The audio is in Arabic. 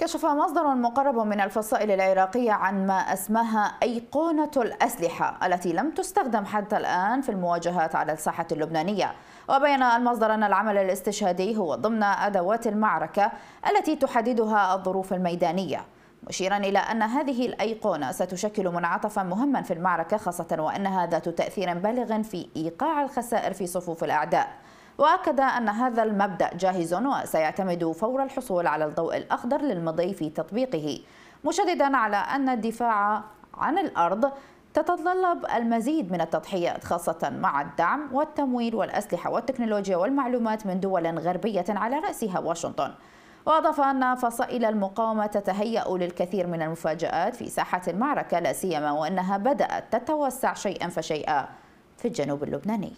كشف مصدر مقرب من الفصائل العراقية عن ما أسماها أيقونة الأسلحة التي لم تستخدم حتى الآن في المواجهات على الساحة اللبنانية وبين المصدر أن العمل الاستشهادي هو ضمن أدوات المعركة التي تحددها الظروف الميدانية مشيرا إلى أن هذه الأيقونة ستشكل منعطفا مهما في المعركة خاصة وأنها ذات تأثير بالغ في إيقاع الخسائر في صفوف الأعداء واكد ان هذا المبدا جاهز وسيعتمد فور الحصول على الضوء الاخضر للمضي في تطبيقه مشددا على ان الدفاع عن الارض تتطلب المزيد من التضحيات خاصة مع الدعم والتمويل والأسلحة والتكنولوجيا والمعلومات من دول غربية على رأسها واشنطن وأضاف أن فصائل المقاومة تتهيأ للكثير من المفاجآت في ساحة المعركة لا سيما وأنها بدأت تتوسع شيئا فشيئا في الجنوب اللبناني